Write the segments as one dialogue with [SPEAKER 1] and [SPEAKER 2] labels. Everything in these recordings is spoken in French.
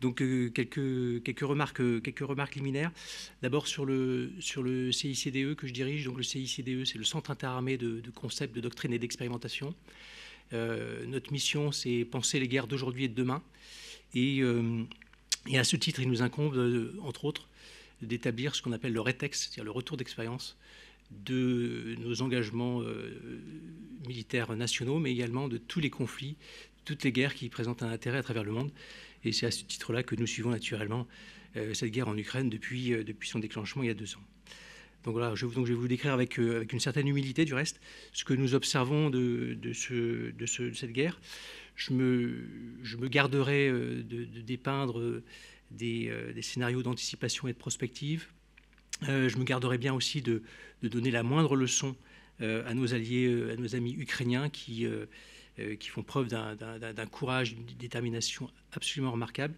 [SPEAKER 1] Donc euh, quelques, quelques, remarques, euh, quelques remarques liminaires. D'abord sur le, sur le CICDE que je dirige. Donc le CICDE, c'est le Centre interarmé de, concepts, de doctrines et d'expérimentation. Euh, notre mission, c'est penser les guerres d'aujourd'hui et de demain. Et, à ce titre, il nous incombe, entre autres, d'établir ce qu'on appelle le rétex, c'est-à-dire le retour d'expérience de nos engagements militaires nationaux, mais également de tous les conflits, toutes les guerres qui présentent un intérêt à travers le monde. Et c'est à ce titre-là que nous suivons naturellement euh, cette guerre en Ukraine depuis, euh, depuis son déclenchement il y a deux ans. Donc voilà, je, donc je vais vous décrire avec, euh, avec, une certaine humilité du reste ce que nous observons de, de, ce, de, cette guerre. Je me, je me garderai de, dépeindre des, des scénarios d'anticipation et de prospective. je me garderai bien aussi de, donner la moindre leçon à nos alliés, à nos amis ukrainiens qui euh, qui font preuve d'un courage, d'une détermination absolument remarquable,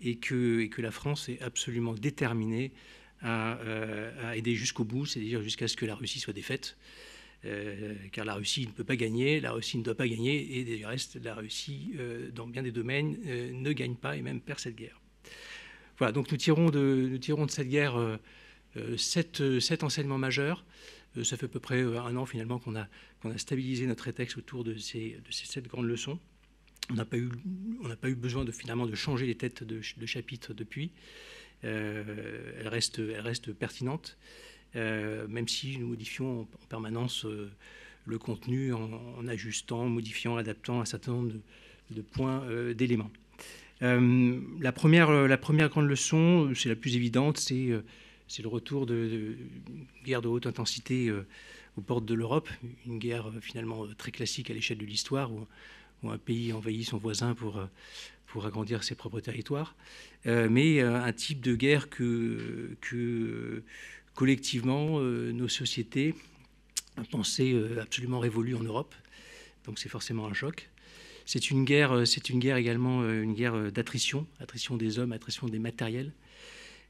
[SPEAKER 1] et que, que la France est absolument déterminée euh, à, aider jusqu'au bout, c'est-à-dire jusqu'à ce que la Russie soit défaite. Euh, car la Russie ne peut pas gagner, la Russie ne doit pas gagner, et du reste, la Russie, dans bien des domaines, ne gagne pas et même perd cette guerre. Voilà, donc nous tirons de, nous tirons de cette guerre sept, enseignements majeurs. Euh, ça fait à peu près euh, un an finalement qu'on a, a, stabilisé notre texte autour de ces, sept grandes leçons. On n'a pas, pas, eu besoin de, finalement de changer les têtes de, de chapitres depuis. Euh, elles, restent, pertinentes, euh, même si nous modifions en, permanence le contenu en, ajustant, modifiant, adaptant un certain nombre de, points d'éléments. La première, la, première, grande leçon, c'est la plus évidente, c'est c'est le retour de, guerre de haute intensité euh, aux portes de l'Europe, une guerre euh, finalement euh, très classique à l'échelle de l'histoire où, un pays envahit son voisin pour, pour agrandir ses propres territoires, mais un type de guerre que, que collectivement nos sociétés pensaient absolument révolue en Europe. Donc c'est forcément un choc. C'est une guerre, c'est une guerre également une guerre d'attrition, attrition des hommes, attrition des matériels.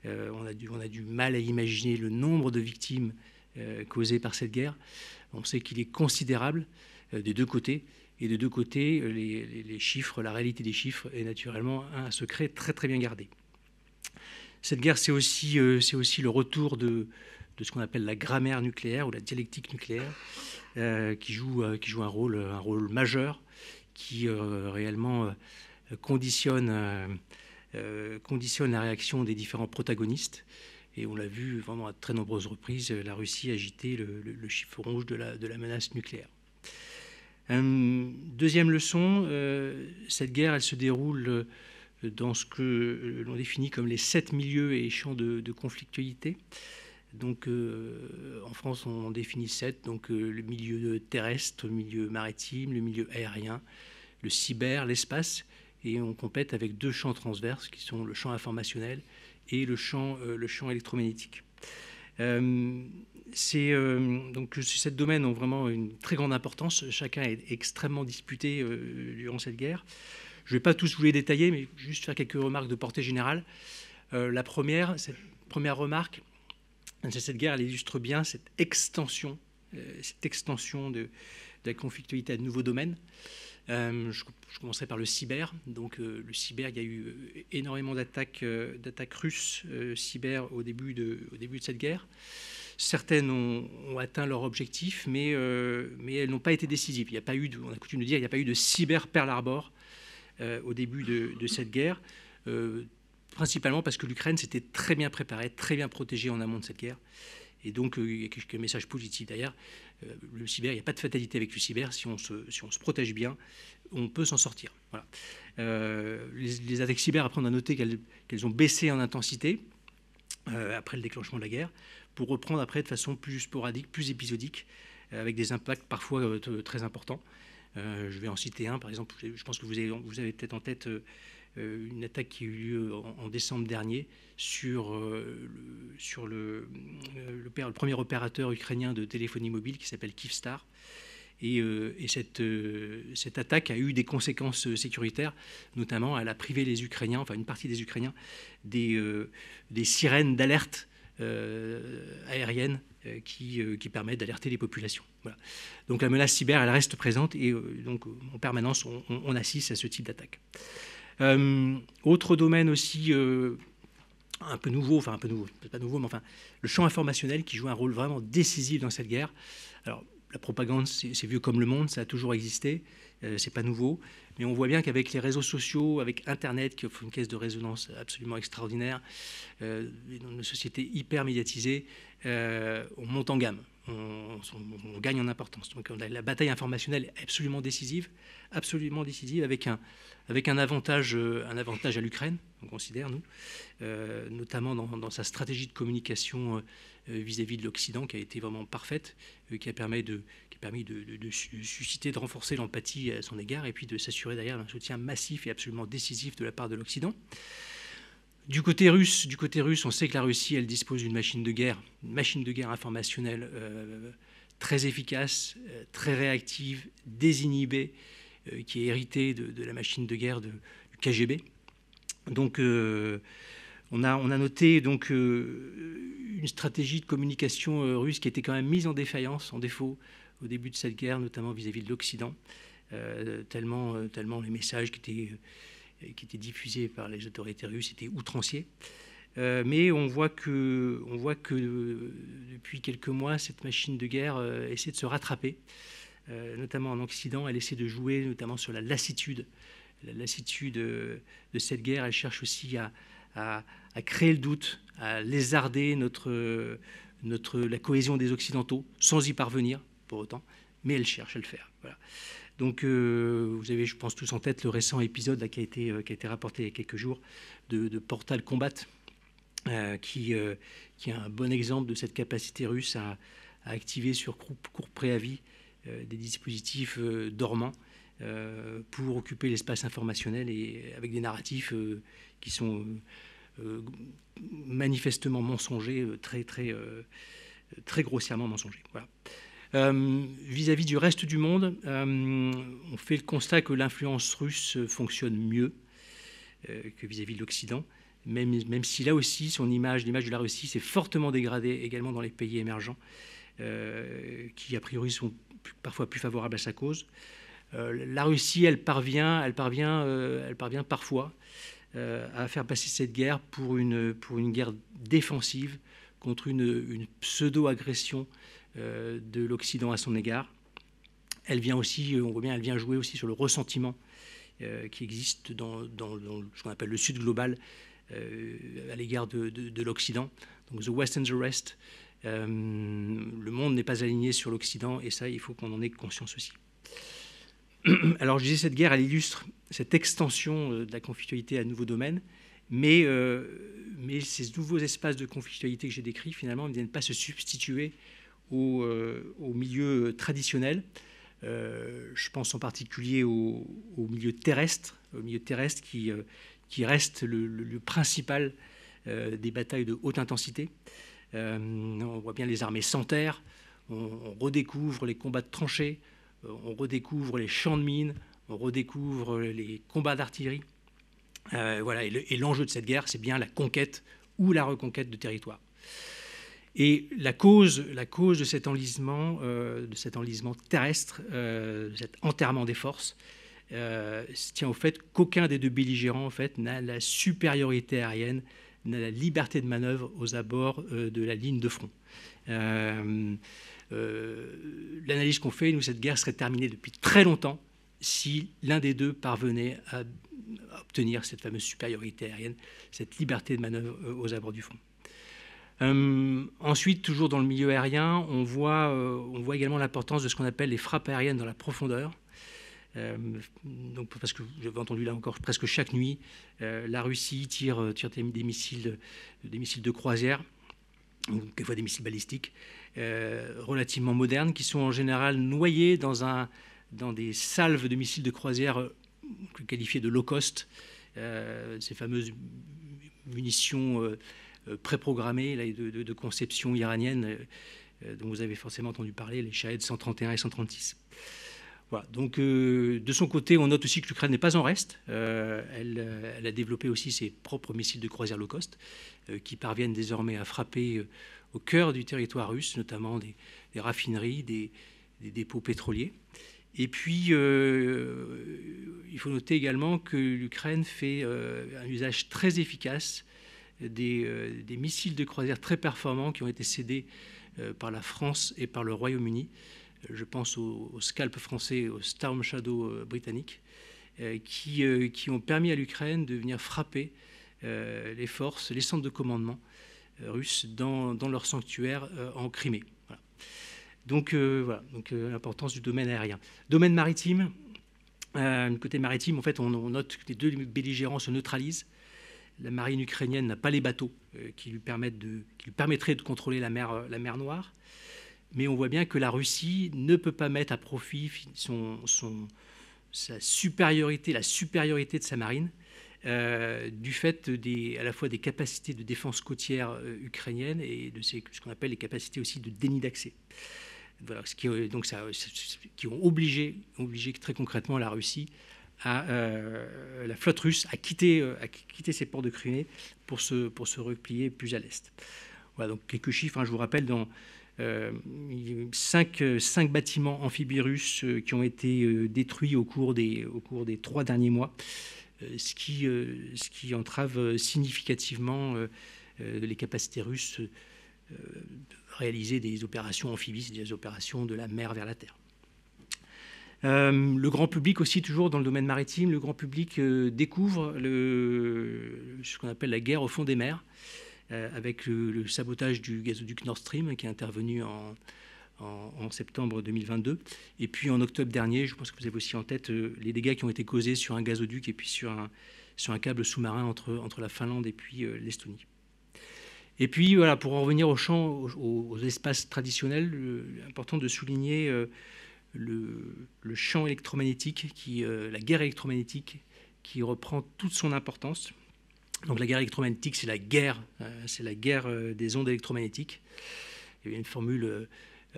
[SPEAKER 1] Euh, on, a du, on, a du, mal à imaginer le nombre de victimes euh, causées par cette guerre. On sait qu'il est considérable euh, des deux côtés. Et de deux côtés, les, chiffres, la réalité des chiffres est naturellement un secret très très bien gardé. Cette guerre, c'est aussi, aussi, le retour de, de ce qu'on appelle la grammaire nucléaire ou la dialectique nucléaire, qui joue, qui, joue, un rôle, un rôle majeur, qui réellement conditionne euh, conditionne la réaction des différents protagonistes. Et on l'a vu vraiment à très nombreuses reprises, euh, la Russie agiter le, le, chiffre rouge de la, menace nucléaire. Euh, deuxième leçon, cette guerre, elle se déroule dans ce que l'on définit comme les sept milieux et champs de, conflictualité. Donc en France, on définit sept, donc le milieu terrestre, le milieu maritime, le milieu aérien, le cyber, l'espace, et on compète avec deux champs transverses qui sont le champ informationnel et le champ, euh, électromagnétique. Euh, c'est euh, donc ces domaines ont vraiment une très grande importance. Chacun est extrêmement disputé durant cette guerre. Je ne vais pas tous vous les détailler, mais juste faire quelques remarques de portée générale. la première, cette première remarque, cette guerre, elle illustre bien cette extension, cette extension de la conflictualité à de nouveaux domaines. Euh, je, commencerai par le cyber. Donc, euh, le cyber, il y a eu euh, énormément d'attaques russes cyber au début, de, au début de cette guerre. Certaines ont, atteint leur objectif, mais, elles n'ont pas été décisives. Il n'y a pas eu, on a coutume de dire, il n'y a pas eu de cyber Pearl Harbor au début de cette guerre, principalement parce que l'Ukraine s'était très bien préparée, très bien protégée en amont de cette guerre. Et donc, euh, il y a quelques messages positifs derrière. Euh, le cyber, il n'y a pas de fatalité avec le cyber. Si on se, si on se protège bien, on peut s'en sortir. Euh, les, attaques cyber, après, on a noté qu'elles ont baissé en intensité après le déclenchement de la guerre, pour reprendre après de façon plus sporadique, plus épisodique, avec des impacts parfois très importants. je vais en citer un, par exemple, je pense que vous avez, vous avez peut-être en tête euh, une attaque qui a eu lieu en, décembre dernier sur, euh, le, sur le, euh, le, premier opérateur ukrainien de téléphonie mobile qui s'appelle Kivstar, Et, et cette, attaque a eu des conséquences sécuritaires, notamment elle a privé les Ukrainiens, enfin une partie des Ukrainiens, des, des sirènes d'alerte aérienne qui, permettent d'alerter les populations. Donc la menace cyber, elle reste présente et donc en permanence, on assiste à ce type d'attaque. Euh, autre domaine aussi euh, un peu nouveau, enfin un peu nouveau, pas nouveau, mais enfin le champ informationnel qui joue un rôle vraiment décisif dans cette guerre. Alors la propagande, c'est vieux comme le monde, ça a toujours existé, euh, c'est pas nouveau, mais on voit bien qu'avec les réseaux sociaux, avec Internet qui offre une caisse de résonance absolument extraordinaire, une société hyper médiatisée, on monte en gamme on, gagne en importance. Donc la bataille informationnelle est absolument décisive, absolument décisive, avec un, avec un, avantage, euh, un avantage à l'Ukraine, on considère, nous, euh, notamment dans, sa stratégie de communication euh, vis-à-vis de l'Occident, qui a été vraiment parfaite, qui a permis de, qui permis de, susciter, de renforcer l'empathie à son égard, et puis de s'assurer d'ailleurs un soutien massif et absolument décisif de la part de l'Occident. Du côté russe, du côté russe, on sait que la Russie, elle dispose d'une machine de guerre, une machine de guerre informationnelle euh, très efficace, euh, très réactive, désinhibée, euh, qui est héritée de, la machine de guerre de, du KGB. Donc, on a, noté donc une stratégie de communication russe qui était quand même mise en défaillance, en défaut au début de cette guerre, notamment vis-à-vis -vis de l'Occident, tellement, tellement les messages qui étaient qui était diffusé par les autorités russes était outrancier. Euh, mais on voit que, on voit que euh, depuis quelques mois, cette machine de guerre euh, essaie de se rattraper, notamment en Occident. Elle essaie de jouer notamment sur la lassitude, la lassitude de cette guerre. Elle cherche aussi à, créer le doute, à lézarder notre, notre, la cohésion des Occidentaux, sans y parvenir pour autant, mais elle cherche à le faire. Voilà. Donc, euh, vous avez, je pense, tous en tête le récent épisode euh, qui, a été, rapporté il y a quelques jours de, Portal Combat, euh, qui, est un bon exemple de cette capacité russe à, activer sur court, préavis des dispositifs dormants pour occuper l'espace informationnel et avec des narratifs qui sont manifestement mensongers, très, très, très grossièrement mensongers. Voilà. Euh, vis-à-vis du reste du monde, euh, on fait le constat que l'influence russe fonctionne mieux euh, que vis-à-vis de l'Occident, même, si là aussi, son image, l'image de la Russie s'est fortement dégradée également dans les pays émergents, qui a priori sont parfois plus favorables à sa cause. la Russie, elle parvient, elle parvient, elle parvient parfois à faire passer cette guerre pour une, pour une guerre défensive contre une pseudo-agression euh, de l'Occident à son égard. Elle vient aussi, on voit bien, elle vient jouer aussi sur le ressentiment euh, qui existe dans, ce qu'on appelle le Sud global euh, à l'égard de, l'Occident. Donc The West and the Rest. le monde n'est pas aligné sur l'Occident et ça, il faut qu'on en ait conscience aussi. Alors je disais, cette guerre, elle illustre cette extension de la conflictualité à nouveaux domaines, mais, mais ces nouveaux espaces de conflictualité que j'ai décrits, finalement, ne viennent pas se substituer au, euh, au milieu traditionnel. Euh, je pense en particulier au, milieu terrestre, au milieu terrestre qui, euh, qui reste le, principal des batailles de haute intensité. on voit bien les armées sans terre, on, redécouvre les combats de tranchées, on redécouvre les champs de mines, on redécouvre les combats d'artillerie. voilà, et l'enjeu de cette guerre, c'est bien la conquête ou la reconquête de territoire. Et la cause, la cause de cet enlisement, euh, de cet enlisement terrestre, euh, de cet enterrement des forces, euh, tient au fait qu'aucun des deux belligérants en fait n'a la supériorité aérienne, n'a la liberté de manœuvre aux abords de la ligne de front. L'analyse qu'on fait, nous, cette guerre serait terminée depuis très longtemps si l'un des deux parvenait à obtenir cette fameuse supériorité aérienne, cette liberté de manœuvre aux abords du front. Euh, ensuite, toujours dans le milieu aérien, on voit, euh, on voit également l'importance de ce qu'on appelle les frappes aériennes dans la profondeur. Euh, donc, parce que j'avais entendu là encore presque chaque nuit, la Russie tire, tire des, missiles, des missiles de croisière, ou quelquefois des missiles balistiques, relativement modernes, qui sont en général noyés dans, un, dans des salves de missiles de croisière qualifiées de low cost, ces fameuses munitions euh, préprogrammés de, conception iranienne euh, euh, dont vous avez forcément entendu parler, les Shahed 131 et 136. Donc, de son côté, on note aussi que l'Ukraine n'est pas en reste. elle, a développé aussi ses propres missiles de croisière low cost, qui parviennent désormais à frapper au cœur du territoire russe, notamment des, raffineries, des, dépôts pétroliers. Et puis, il faut noter également que l'Ukraine fait un usage très efficace euh, des, missiles de croisière très performants qui ont été cédés euh, par la France et par le Royaume-Uni. Euh, je pense au, Scalp français, au Storm Shadow britannique, qui, qui, ont permis à l'Ukraine de venir frapper les forces, les centres de commandement russes dans, dans leur sanctuaire en Crimée. Donc voilà, donc l'importance du domaine aérien. Domaine maritime, côté maritime, en fait, on, on, note que les deux belligérants se neutralisent la marine ukrainienne n'a pas les bateaux euh, qui lui, permettraient de contrôler euh, la mer, Noire. Mais on voit bien que la Russie ne peut pas mettre à profit sa supériorité, la supériorité de sa marine, euh, du fait à la fois des capacités de défense côtière ukrainienne et de ce qu'on appelle les capacités aussi de déni d'accès. Voilà, ce qui, donc ont obligé très concrètement la Russie euh, la flotte russe a quitté, ses ports de Crimée pour se, pour replier plus à l'est. Voilà, donc quelques chiffres, hein. je vous rappelle, dans 5 euh, bâtiments amphibies russes euh, qui ont été détruits au cours, des, au trois derniers mois, ce, qui, ce qui entrave significativement les capacités russes de réaliser des opérations amphibies, des opérations de la mer vers la terre. Euh, le grand public aussi, toujours dans le domaine maritime, le grand public euh, découvre ce qu'on appelle la guerre au fond des mers, euh, avec le, sabotage du gazoduc Nord Stream qui est intervenu en, septembre 2022. Et puis en octobre dernier, je pense que vous avez aussi en tête les dégâts qui ont été causés sur un gazoduc et puis sur un, câble sous-marin entre, la Finlande et puis l'Estonie. Et puis voilà, pour en revenir aux champs, aux, espaces traditionnels, important de souligner le, champ électromagnétique, qui, euh, la guerre électromagnétique, qui reprend toute son importance. Donc la guerre électromagnétique, c'est la guerre, hein, c'est la guerre euh, des ondes électromagnétiques. Il y a une formule euh,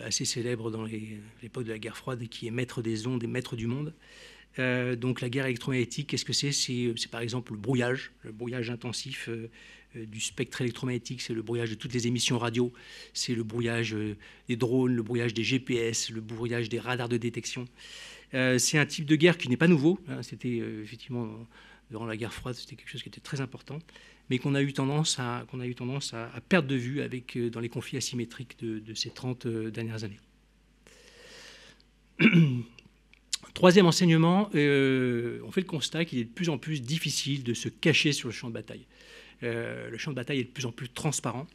[SPEAKER 1] assez célèbre dans l'époque de la guerre froide qui est maître des ondes et maître du monde. donc la guerre électromagnétique, qu'est-ce que c'est c'est, par exemple le brouillage, le brouillage intensif euh, du spectre électromagnétique, c'est le brouillage de toutes les émissions radio, c'est le brouillage euh, des drones, le brouillage des GPS, le brouillage des radars de détection. Euh, c'est un type de guerre qui n'est pas nouveau. Hein. C'était effectivement durant la guerre froide, c'était quelque chose qui était très important, mais qu'on a eu tendance à, qu'on a eu tendance à, perdre de vue avec, dans les conflits asymétriques de, ces 30 dernières années. Troisième enseignement, on fait le constat qu'il est de plus en plus difficile de se cacher sur le champ de bataille. Euh, le champ de bataille est de plus en plus transparent.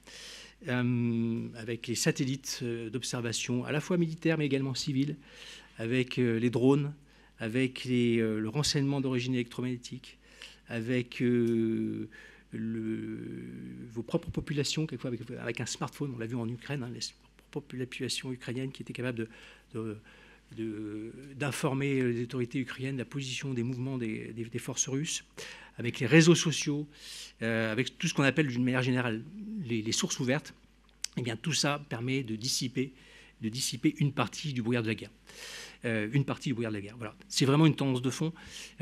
[SPEAKER 1] Euh, avec les satellites euh, d'observation, à la fois militaires mais également civils, avec les drones, avec les, le renseignement d'origine électromagnétique, avec vos propres populations, quelquefois avec, un smartphone, on l'a vu en Ukraine, hein, les populations ukrainiennes qui étaient capables d'informer les autorités ukrainiennes de la position des mouvements des forces russes, avec les réseaux sociaux, euh, avec tout ce qu'on appelle d'une manière générale les, sources ouvertes, eh bien, tout ça permet de dissiper, une partie du brouillard de la guerre. Euh, une partie du brouillard de la guerre. Voilà. C'est vraiment une tendance de fond.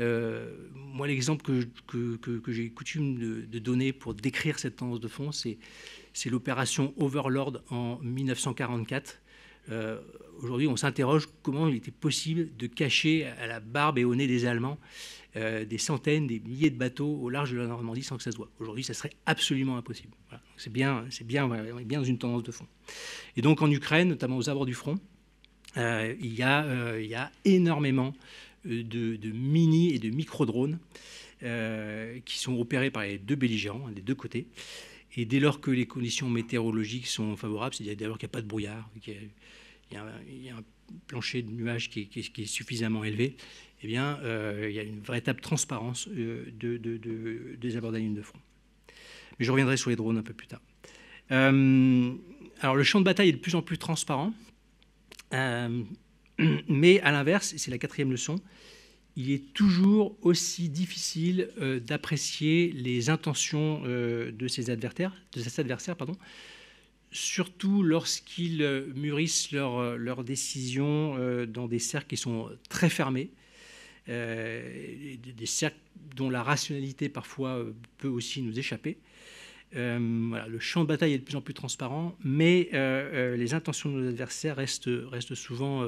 [SPEAKER 1] Euh, moi, l'exemple que, j'ai coutume de, donner pour décrire cette tendance de fond, c'est, l'opération Overlord en 1944. aujourd'hui, on s'interroge comment il était possible de cacher à la barbe et au nez des Allemands euh, des centaines, des milliers de bateaux au large de la Normandie sans que ça se voit. Aujourd'hui, ça serait absolument impossible. C'est bien, c'est bien, bien dans une tendance de fond. Et donc en Ukraine, notamment aux abords du front, euh, il, y a, euh, il énormément de, mini et de micro-drones qui sont opérés par les deux belligérants, hein, des deux côtés. Et dès lors que les conditions météorologiques sont favorables, c'est-à-dire dès lors qu'il n'y a pas de brouillard, qu'il il un, il y a un plancher de nuages qui, est suffisamment élevé, eh bien, euh, il y a une véritable transparence euh, de, des abords de ligne de front. Mais je reviendrai sur les drones un peu plus tard. Euh, alors, le champ de bataille est de plus en plus transparent, mais à l'inverse, c'est la quatrième leçon, il est toujours aussi difficile d'apprécier les intentions de ses adversaires, de adversaires pardon, surtout lorsqu'ils euh, mûrissent leurs euh, décisions euh, dans des cercles qui sont très fermés, des cercles dont la rationalité parfois peut aussi nous échapper. le champ de bataille est de plus en plus transparent, mais les intentions de nos adversaires restent, restent souvent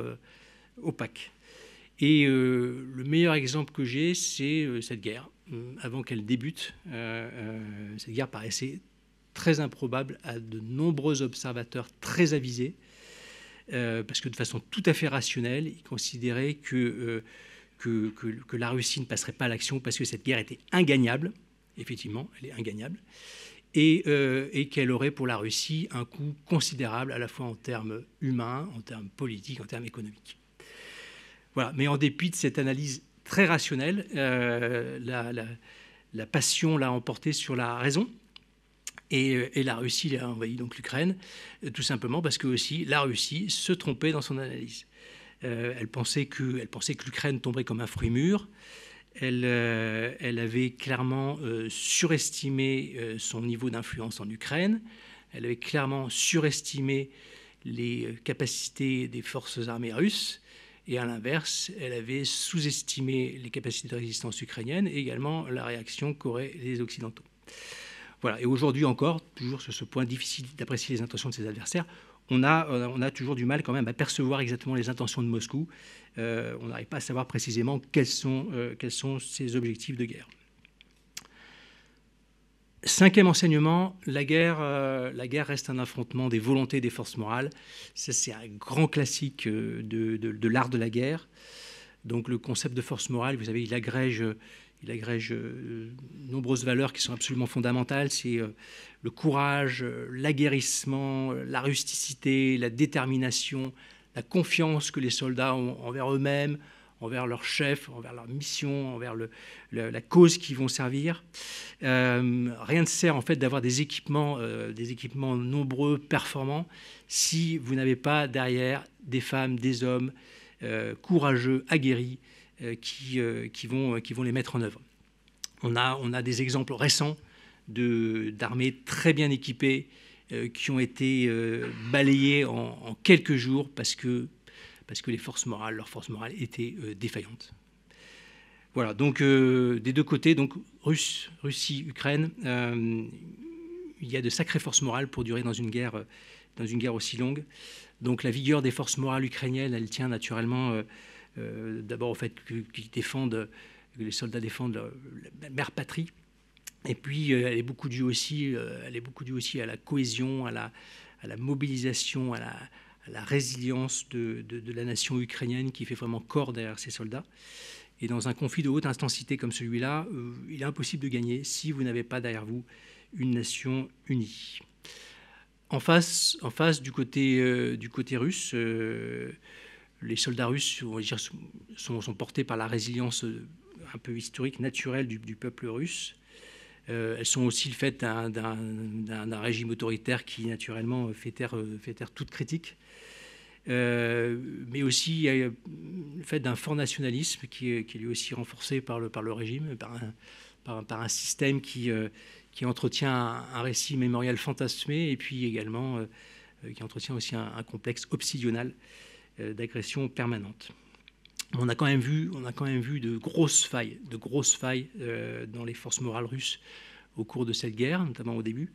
[SPEAKER 1] opaques. Et le meilleur exemple que j'ai, c'est cette guerre. Avant qu'elle débute, cette guerre paraissait très improbable à de nombreux observateurs très avisés, euh, parce que de façon tout à fait rationnelle, ils considéraient euh, que, la Russie ne passerait pas à l'action parce que cette guerre était ingagnable, effectivement, elle est ingagnable, euh, et, qu'elle aurait pour la Russie un coût considérable à la fois en termes humains, en termes politiques, en termes économiques. Voilà. Mais en dépit de cette analyse très rationnelle, la, la passion l'a emporté sur la raison. Euh, et, la Russie a envahi donc l'Ukraine, euh, tout simplement parce que aussi la Russie se trompait dans son analyse. Euh, elle pensait que, pensait que l'Ukraine tomberait comme un fruit mûr. Elle, elle avait clairement surestimé son niveau d'influence en Ukraine. Elle avait clairement surestimé les capacités des forces armées russes. Et à l'inverse, elle avait sous-estimé les capacités de résistance ukrainienne et également la réaction qu'auraient les Occidentaux. Voilà. Et aujourd'hui encore, toujours sur ce point difficile d'apprécier les intentions de ses adversaires, on a, euh, on a toujours du mal quand même à percevoir exactement les intentions de Moscou. Euh, on n'arrive pas à savoir précisément quels sont, euh, quels sont ses objectifs de guerre. Cinquième enseignement, la guerre, la guerre reste un affrontement des volontés des forces morales. c'est un grand classique de, de l'art de la guerre. Donc le concept de force morale, vous savez, il agrège, il agrège euh, nombreuses valeurs qui sont absolument fondamentales. C'est euh, le courage, euh, l'aguerrissement, la rusticité, la détermination, la confiance que les soldats ont envers eux-mêmes, envers leur chef, envers leur mission, envers la cause qu'ils vont servir. rien ne sert en fait d'avoir des équipements, des équipements nombreux, performants, si vous n'avez pas derrière des femmes, des hommes courageux, aguerris, euh, qui, euh, qui, vont, euh, qui vont les mettre en œuvre. On a, on a des exemples récents d'armées très bien équipées qui ont été balayées en, quelques jours parce que, parce que les forces morales, leurs forces morales étaient défaillantes. Voilà, donc des deux côtés, donc Russe, Russie, Ukraine, il y a de sacrées forces morales pour durer dans une guerre, dans une guerre aussi longue. Donc la vigueur des forces morales ukrainiennes, elle tient naturellement euh, d'abord au fait qu'ils défendent, que les soldats défendent leur, mère patrie. Et puis, euh, elle est beaucoup due aussi, euh, elle est beaucoup due aussi à la cohésion, à la, à la mobilisation, à la, résilience de, la nation ukrainienne qui fait vraiment corps derrière ses soldats. Et dans un conflit de haute intensité comme celui-là, il est impossible de gagner si vous n'avez pas derrière vous une nation unie. En face, en face du côté, du côté russe, les soldats russes sont, portés par la résilience euh, un peu historique, naturelle du, peuple russe. Euh, elles sont aussi le fait d'un régime autoritaire qui, naturellement, euh, fait taire, toute critique. mais aussi le fait d'un fort nationalisme qui, qui, est lui aussi renforcé par le, par le régime, par un, par, un système qui, qui entretient un, récit mémorial fantasmé et puis également qui entretient aussi un, un complexe obsidional euh, d'agression permanente. On a quand même vu, on a quand même vu de grosses failles, de grosses failles euh, dans les forces morales russes au cours de cette guerre, notamment au début.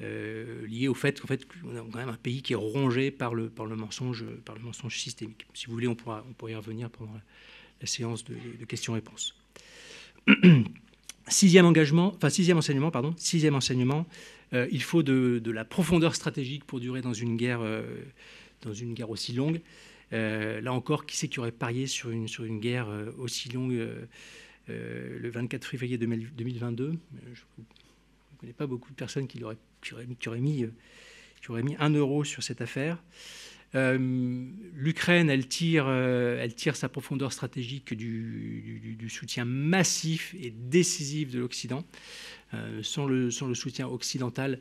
[SPEAKER 1] Euh, lié au fait qu'en fait on a quand même un pays qui est rongé par le, par le mensonge par le mensonge systémique. Si vous voulez, on pourra on pourra y revenir pendant la, séance de, questions-réponses. sixième engagement, enfin sixième enseignement, pardon, sixième enseignement. Euh, il faut de, de, la profondeur stratégique pour durer dans une guerre. Euh, dans une guerre aussi longue. Euh, là encore, qui c'est qui aurait parié sur une, sur une guerre euh, aussi longue euh, le 24 février 2022 Je ne connais pas beaucoup de personnes qui, auraient, qui, mis, qui aurait mis un euro sur cette affaire. L'Ukraine, elle tire, elle tire sa profondeur stratégique du, du soutien massif et décisif de l'Occident. sans, le, sans le soutien occidental,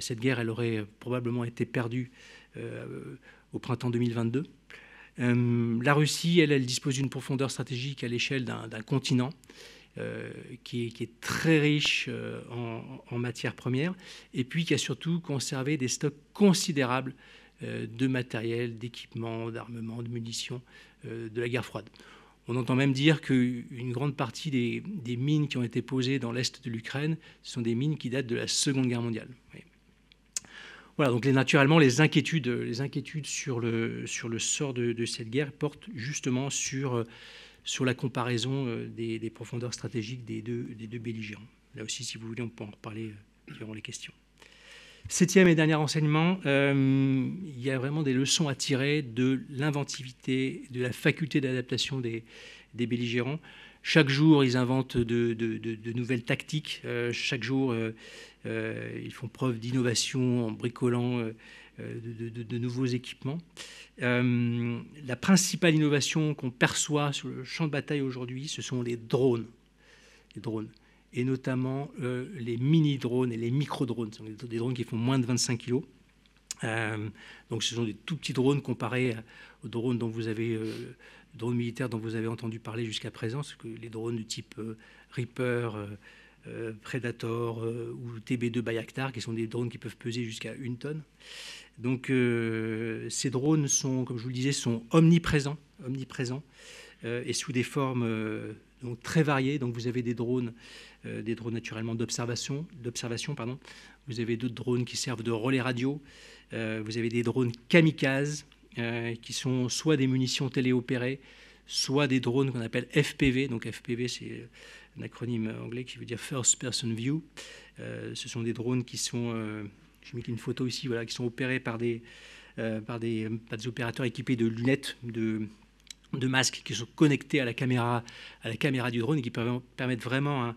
[SPEAKER 1] cette guerre, elle aurait probablement été perdue euh, au printemps 2022. Euh, la Russie, elle, elle dispose d'une profondeur stratégique à l'échelle d'un continent. Euh, qui, est, très riche en, matières premières, et puis qui a surtout conservé des stocks considérables de matériel, d'équipement, d'armement, de munitions de la guerre froide. On entend même dire qu'une grande partie des, des, mines qui ont été posées dans l'est de l'Ukraine sont des mines qui datent de la Seconde Guerre mondiale. Oui. Voilà, donc naturellement, les inquiétudes, euh, les inquiétudes sur, le, sur le sort de, de cette guerre portent justement sur, euh, sur la comparaison euh, des, profondeurs stratégiques des deux, des deux belligérants. Là aussi, si vous voulez, on peut en reparler durant les questions. Septième et dernier enseignement, il y a vraiment des leçons à tirer de l'inventivité, de la faculté d'adaptation des, des belligérants. Chaque jour, ils inventent de, nouvelles tactiques. Euh, chaque jour, euh, euh, ils font preuve d'innovation en bricolant de, nouveaux équipements. la principale innovation qu'on perçoit sur le champ de bataille aujourd'hui, ce sont les drones. Les drones et notamment les mini-drones et les micro-drones, Ce sont des drones qui font moins de 25 kg. donc ce sont des tout petits drones comparés aux drones dont vous avez drones militaires dont vous avez entendu parler jusqu'à présent, ce que les drones du type euh, Reaper, euh, euh, Predator ou TB2 Bayraktar, qui sont des drones qui peuvent peser jusqu'à une tonne. Donc ces drones sont, comme je vous le disais, sont omniprésents, omniprésents et sous des formes très variées. Donc vous avez des drones, des drones naturellement d'observation, d'observation pardon. Vous avez d'autres drones qui servent de relais radio. vous avez des drones kamikazes euh, qui sont soit des munitions téléopérées, soit des drones qu'on appelle FPV. Donc FPV, c'est euh, un acronyme anglais qui veut dire First Person View. Euh, ce sont des drones qui sont, je mis une photo ici, voilà, qui sont opérés par des, par des, opérateurs équipés de lunettes, de, de masques qui sont connectés à la caméra, à la caméra du drone et qui permettent vraiment un,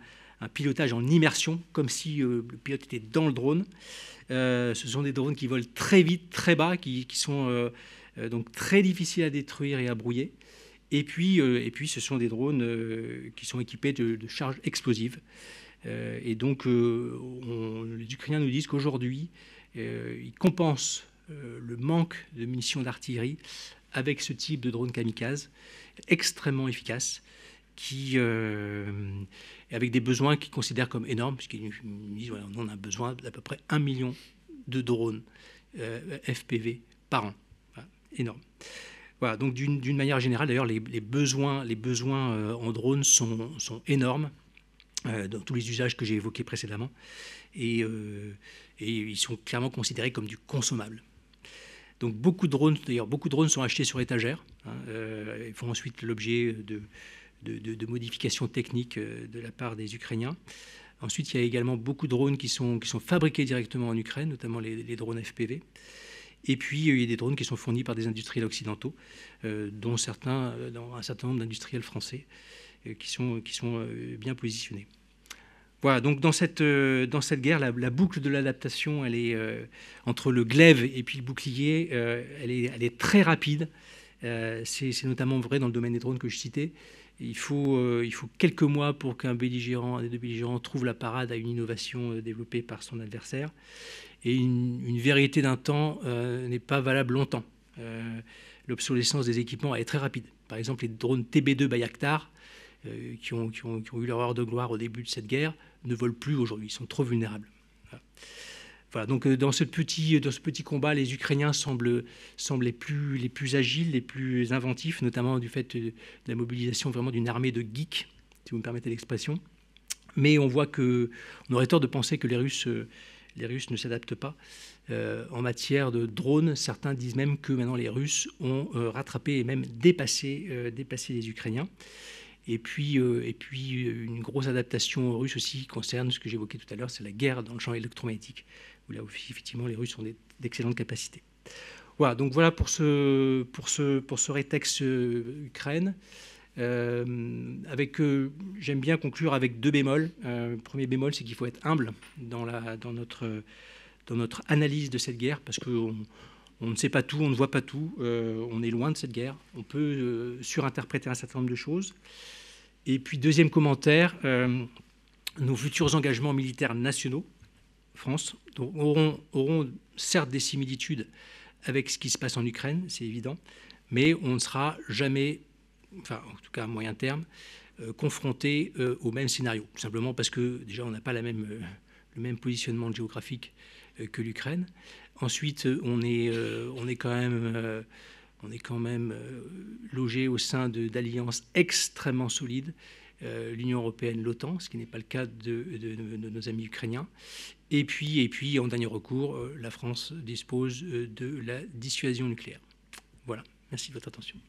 [SPEAKER 1] pilotage en immersion, comme si le pilote était dans le drone. ce sont des drones qui volent très vite, très bas, qui, qui sont euh, donc très difficile à détruire et à brouiller. Et puis, euh, et puis ce sont des drones euh, qui sont équipés de, charges explosives. et donc, les Ukrainiens nous disent qu'aujourd'hui, ils compensent le manque de munitions d'artillerie avec ce type de drone kamikaze extrêmement efficace qui, avec des besoins qu'ils considèrent comme énormes, puisqu'ils nous disent voilà, a besoin d'à peu près 1 million de drones FPV par an énorme. Voilà, donc d'une manière générale, d'ailleurs, les, besoins, les besoins euh, en drones sont, énormes euh, dans tous les usages que j'ai évoqués précédemment. Euh, et, ils sont clairement considérés comme du consommable. Donc beaucoup de drones, d'ailleurs, beaucoup de drones sont achetés sur étagère. ils hein, font ensuite l'objet de, modifications techniques de la part des Ukrainiens. Ensuite, il y a également beaucoup de drones qui sont, fabriqués directement en Ukraine, notamment les drones FPV. Et puis, il y a des drones qui sont fournis par des industriels occidentaux, euh, dont certains, euh, un certain nombre d'industriels français, euh, qui sont, qui sont bien positionnés. Voilà, donc dans cette, dans cette guerre, la, boucle de l'adaptation, elle est entre le glaive et puis le bouclier, elle, est, elle, est, très rapide. c'est notamment vrai dans le domaine des drones que je citais. Il faut, euh, il faut quelques mois pour qu'un belligérant, un des deux belligérants, trouve la parade à une innovation euh, développée par son adversaire. Et une, vérité d'un temps euh, n'est pas valable longtemps. L'obsolescence des équipements est très rapide. Par exemple, les drones TB2 Bayaktar, qui ont, ont, eu leur heure de gloire au début de cette guerre, ne volent plus aujourd'hui. Ils sont trop vulnérables. Voilà, donc euh, dans ce, petit, euh, dans ce petit combat, les Ukrainiens semblent, les, plus, les plus agiles, les plus inventifs, notamment du fait euh, de la mobilisation vraiment d'une armée de geeks, si vous me permettez l'expression. Mais on voit que on aurait tort de penser que les Russes, les Russes ne s'adaptent pas. en matière de drones, certains disent même que maintenant les Russes ont rattrapé et même dépassé, les Ukrainiens. Et puis, et puis une grosse adaptation russe aussi concerne ce que j'évoquais tout à l'heure, c'est la guerre dans le champ électromagnétique où là effectivement, les Russes ont d'excellentes capacités. Voilà, donc voilà pour ce, pour ce, pour ce rétexte euh, Ukraine. Euh, avec, euh, j'aime bien conclure avec deux bémols. Le premier bémol, c'est qu'il faut être humble dans, la, dans, notre, dans notre analyse de cette guerre, parce qu'on on ne sait pas tout, on ne voit pas tout, on est loin de cette guerre, on peut surinterpréter un certain nombre de choses. Et puis deuxième commentaire, nos futurs engagements militaires nationaux, France auront, auront certes des similitudes avec ce qui se passe en Ukraine, c'est évident, mais on ne sera jamais, enfin en tout cas à moyen terme, euh, confronté euh, au même scénario. simplement parce que déjà on n'a pas euh, le même positionnement géographique que l'Ukraine. Ensuite, on est quand même logé au sein d'alliances extrêmement solides euh, l'Union européenne, l'OTAN, ce qui n'est pas le cas de, nos amis ukrainiens. Et puis, et puis en dernier recours, euh, la France dispose euh, de la dissuasion nucléaire. Voilà, merci de votre attention.